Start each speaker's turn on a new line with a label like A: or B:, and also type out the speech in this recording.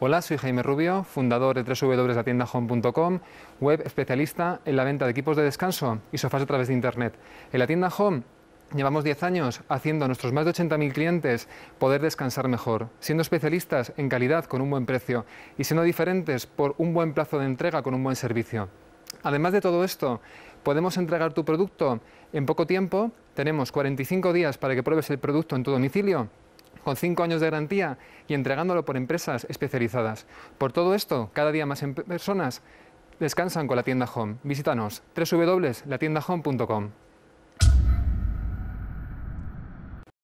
A: Hola, soy Jaime Rubio, fundador de home.com, web especialista en la venta de equipos de descanso y sofás a través de Internet. En la tienda Home Llevamos 10 años haciendo a nuestros más de 80.000 clientes poder descansar mejor, siendo especialistas en calidad con un buen precio y siendo diferentes por un buen plazo de entrega con un buen servicio. Además de todo esto, podemos entregar tu producto en poco tiempo, tenemos 45 días para que pruebes el producto en tu domicilio con cinco años de garantía y entregándolo por empresas especializadas. Por todo esto, cada día más personas descansan con la tienda Home. Visítanos www.latiendahome.com.